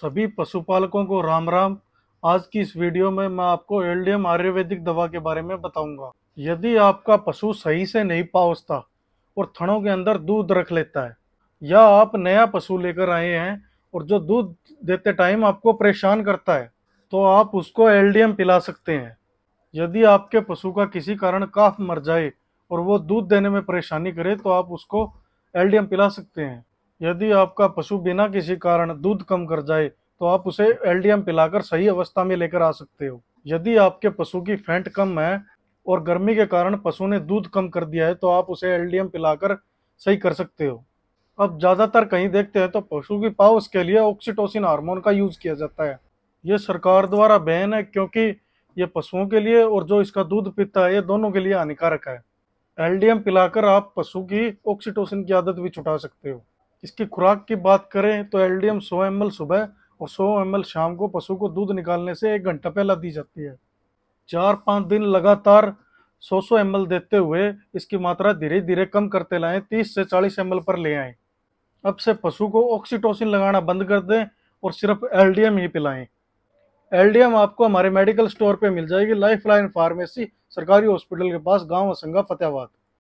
सभी पशुपालकों को राम राम आज की इस वीडियो में मैं आपको एम आयुर्वेदिक दवा के बारे में बताऊंगा यदि आपका पशु सही से नहीं पाउसता और थनों के अंदर दूध रख लेता है या आप नया पशु लेकर आए हैं और जो दूध देते टाइम आपको परेशान करता है तो आप उसको एल्डियम पिला सकते हैं यदि आपके पशु का किसी कारण काफ मर जाए और वो दूध देने में परेशानी करे तो आप उसको एम पिला सकते हैं यदि आपका पशु बिना किसी कारण दूध कम कर जाए तो आप उसे एल पिलाकर सही अवस्था में लेकर आ सकते हो यदि आपके पशु की फेंट कम है और गर्मी के कारण पशु ने दूध कम कर दिया है तो आप उसे एल पिलाकर सही कर सकते हो अब ज़्यादातर कहीं देखते हैं तो पशु की पाउस के लिए ऑक्सीटोसिन हार्मोन का यूज़ किया जाता है ये सरकार द्वारा बैन है क्योंकि ये पशुओं के लिए और जो इसका दूध पीता है ये दोनों के लिए हानिकारक है एल पिलाकर आप पशु की ऑक्सीटोसिन की आदत भी छुटा सकते हो इसकी खुराक की बात करें तो एल डी एम सौ एम एल सुबह और सौ एम एल शाम को पशु को दूध निकालने से एक घंटा पहला दी जाती है चार पाँच दिन लगातार सौ सौ एम देते हुए इसकी मात्रा धीरे धीरे कम करते लाएँ तीस से चालीस एम पर ले आएँ अब से पशु को ऑक्सीटोसिन लगाना बंद कर दें और सिर्फ एल ही पिलाएं एल आपको हमारे मेडिकल स्टोर पर मिल जाएगी लाइफ लाइन फार्मेसी सरकारी हॉस्पिटल के पास गाँव असंगा फतेहाबाद